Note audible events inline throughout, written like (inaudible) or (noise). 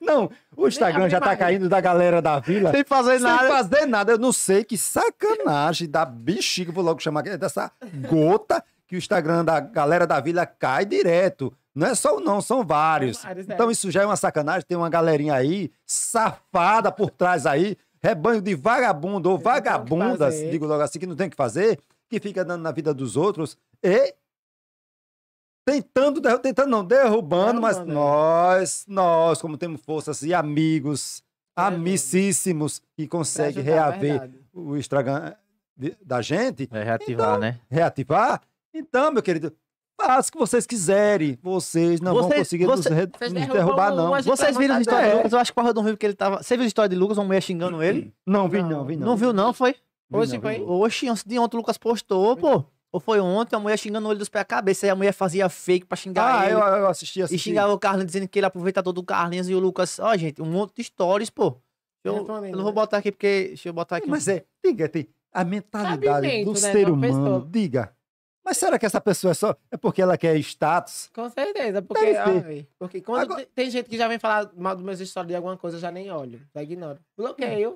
Não, o Instagram já tá caindo da galera da vila. Sem fazer nada. Sem fazer nada. Eu não sei que sacanagem da bexiga, vou logo chamar dessa gota que o Instagram da galera da vila cai direto. Não é só um, não, são vários. Né? Então isso já é uma sacanagem. Tem uma galerinha aí, safada por trás aí, rebanho de vagabundo ou vagabundas, digo logo assim, que não tem o que fazer, que fica dando na vida dos outros e tentando, derru tentando não, derrubando, mas é. nós, nós, como temos forças e amigos, é, amicíssimos, que conseguem reaver o Instagram da gente. É reativar, então, né? Reativar. Então, meu querido, faça o que vocês quiserem. Vocês não vocês, vão conseguir você, nos, vocês nos derrubar, não. Vocês, vocês viram a história de Lucas? Eu acho que o não viu que ele tava... Você viu a história de Lucas, uma mulher xingando ele? Não, vi não, vi não. Não viu não, foi? Hoje, foi? Oxi, de ontem o Lucas postou, pô. Ou foi ontem, a mulher xingando o olho dos pés à cabeça. E a mulher fazia fake pra xingar ah, ele. Ah, eu, eu assisti, assisti. E xingava o Carlinhos dizendo que ele é aproveitador do Carlinhos e o Lucas. Ó, oh, gente, um monte de stories, pô. Eu, eu, eu não vou botar aqui porque. Deixa eu botar aqui. Mas um... é, diga, tem a mentalidade Sabimento, do né, ser humano. Pessoa. Diga. Mas será que essa pessoa é só. É porque ela quer status? Com certeza, porque. Ó, porque quando Agora... tem, gente que já vem falar mal dos meus stories de alguma coisa, eu já nem olho. Já ignoro. Bloqueio.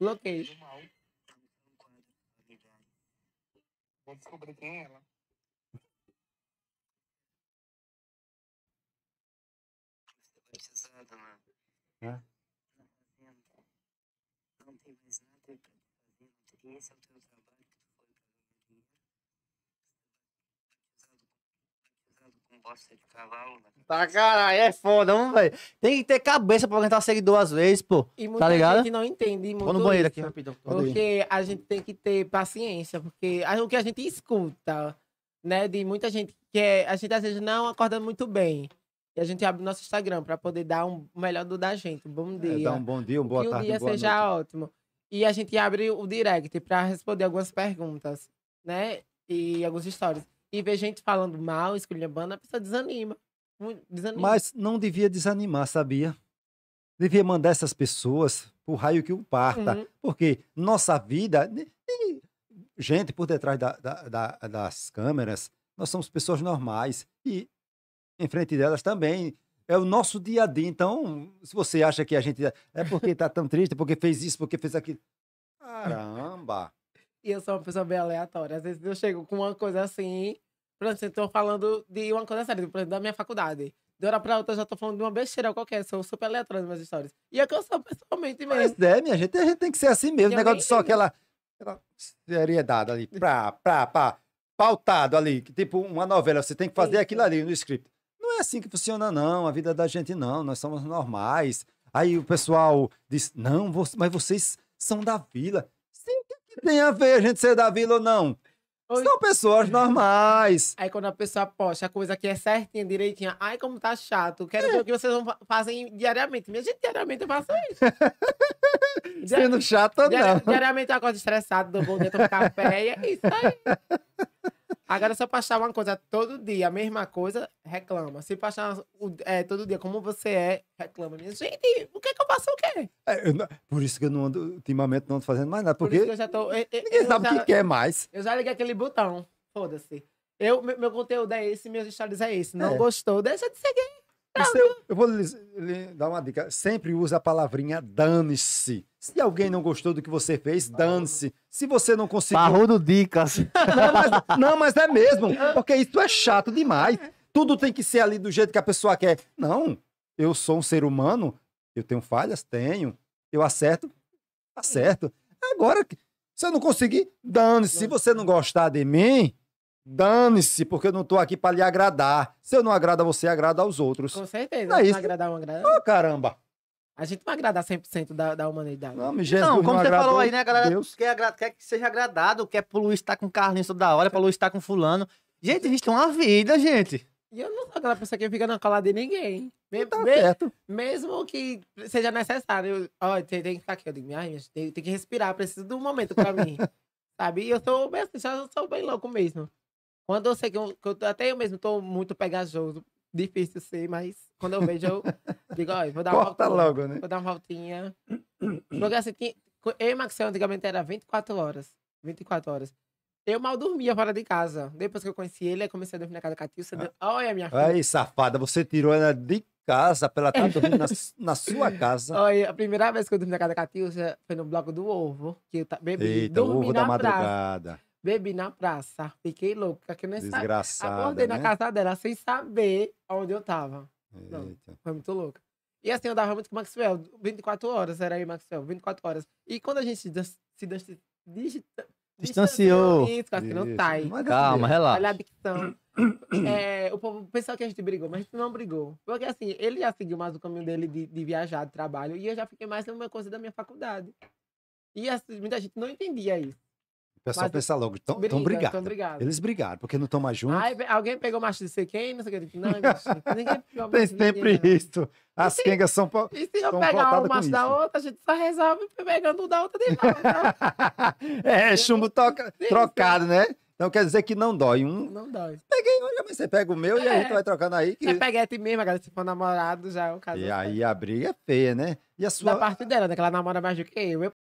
É. Bloqueio. Vou descobrir quem é ela. Estou batizado na, né? é? na tá fazenda. Não tem mais nada para fazer, não tem esse é o teu trabalho. bosta de cavalo. Tá caralho, é foda, não, velho. Tem que ter cabeça pra aguentar seguir duas vezes, pô. E muita tá ligado? gente não entende muito. Vou no banheiro aqui rapidão. Porque a gente tem que ter paciência, porque o que a gente escuta, né, de muita gente que é, a gente às vezes não acorda muito bem. E a gente abre nosso Instagram para poder dar um melhor do da gente. É, um bom dia. É, um bom dia, um boa que tarde. Que o dia seja noite. ótimo. E a gente abre o direct para responder algumas perguntas, né? E alguns stories e ver gente falando mal, esculhambando, a pessoa desanima. desanima. Mas não devia desanimar, sabia? Devia mandar essas pessoas o raio que o parta. Uhum. Porque nossa vida. Gente, por detrás da, da, da, das câmeras, nós somos pessoas normais. E em frente delas também. É o nosso dia a dia. Então, se você acha que a gente. É, é porque tá tão triste, porque fez isso, porque fez aquilo. Caramba! E eu sou uma pessoa bem aleatória. Às vezes eu chego com uma coisa assim, pronto então falando de uma coisa séria, por exemplo, da minha faculdade. De hora pra outra eu já tô falando de uma besteira qualquer, sou super letrando nas minhas histórias. E é que eu sou pessoalmente mesmo. Mas é, minha gente, a gente tem que ser assim mesmo. O negócio de só aquela, aquela seriedade ali, pra, pra, pra, pautado ali, que tipo uma novela, você tem que fazer Sim. aquilo ali no script. Não é assim que funciona, não, a vida da gente não, nós somos normais. Aí o pessoal diz, não, mas vocês são da vila. Sim, o é que tem a ver a gente ser da vila ou não? São pessoas normais. Aí quando a pessoa posta a coisa que é certinha, direitinha, ai como tá chato, quero é. ver o que vocês fazem diariamente. Minha gente, diariamente eu faço isso. (laughs) Sendo chata, não. Diariamente eu acordo estressado, dou bom dia, tomo café, e é isso aí. Agora, se eu postar uma coisa todo dia, a mesma coisa, reclama. Se postar é, todo dia como você é, reclama. Minha gente, o que, é faço o quê? É, eu, por isso que eu não ando, ultimamente não ando fazendo mais nada. Porque por eu já tô. Eu, ninguém sabe o que quer mais. Eu já liguei aquele botão. Foda-se. Eu, meu, meu, conteúdo é esse, meus stories é esse. Não é. gostou, deixa de seguir. eu vou lhe, lhe, dar uma dica. Sempre usa a palavrinha dane-se. Se alguém não gostou do que você fez, dane-se. Se você não conseguiu. Barrudo dicas. (laughs) Não mas, não, mas é mesmo. Porque isso é chato demais. Tudo tem que ser ali do jeito que a pessoa quer. Não. Eu sou um ser humano eu tenho falhas? Tenho. Eu acerto? Acerto. Tá hum. Agora, se eu não conseguir, dane-se. Se você não gostar de mim, dane-se, porque eu não tô aqui para lhe agradar. Se eu não agrada você, agrada aos outros. Com certeza. É não é isso. agradar uma agrada. Oh, caramba. A gente não vai agradar 100% da, da humanidade. Não, Jesus não como não você agradou, falou aí, né, galera? Deus. Quer, quer que seja agradado, quer pro Luiz estar com o Carlinhos toda hora, pra Luiz estar com fulano. Gente, a gente tem uma vida, gente. E eu não sou aquela pessoa que fica na cola de ninguém. Mesmo, tá certo. mesmo que seja necessário. Ó, tem, tem que estar aqui. Eu digo, ai, tem, tem que respirar, preciso de um momento pra mim. (laughs) sabe? E eu sou bem assim, já sou bem louco mesmo. Quando eu sei que eu, que eu até eu mesmo tô muito pegajoso, difícil ser, mas quando eu vejo, eu digo, olha, vou dar Corta uma volta. logo, né? Vou dar uma voltinha. Porque assim, eu e Maxão antigamente era 24 horas. 24 horas. Eu mal dormia fora de casa. Depois que eu conheci ele, eu comecei a dormir na casa da Catiúcia. Ah. Olha, minha filha. Aí, safada, você tirou ela de casa pra ela estar tá dormindo na, na, sua casa. (laughs) Olha, a primeira vez que eu dormi na casa da Catiúcia foi no bloco do ovo, que eu bebi, Eita, dormi ovo na da madrugada. Praça. Bebi na praça. Fiquei louca, que não nem Desgraçada, sabia. Acordei né? na casa dela sem saber onde eu tava. Não, foi muito louca. E assim, eu dava muito com o Maxwell. 24 horas era aí, Maxwell. 24 horas. E quando a gente se, se, se é Distanciou. Isso, não tá é aí. Calma, relaxa. Olha a dicção. (clears throat) É, o povo pensou que a gente brigou, mas a gente não brigou. Porque assim, ele já seguiu mais o caminho dele de, de viajar, de trabalho, e eu já fiquei mais numa coisa da minha faculdade. E assim, muita gente não entendia isso pessoal é pensa logo, estão briga, brigados. Eles brigaram, porque não estão mais juntos. Ai, alguém pegou macho de ser quem, não sei o que. Não, (laughs) ninguém pegou Tem sempre ninguém, isso. As quengas são E se eu pegar o macho da outra, a gente só resolve pegando um da outra de volta. (laughs) é, chumbo toca, trocado, né? Então quer dizer que não dói um. Não dói. Peguei, olha, mas você pega o meu é. e aí é. tu vai trocando aí. Que... É peguete mesmo, agora Se for namorado, já é o caso. E é aí a briga é feia, né? E a sua. Da parte dela, né? Que ela namora mais do que eu. eu...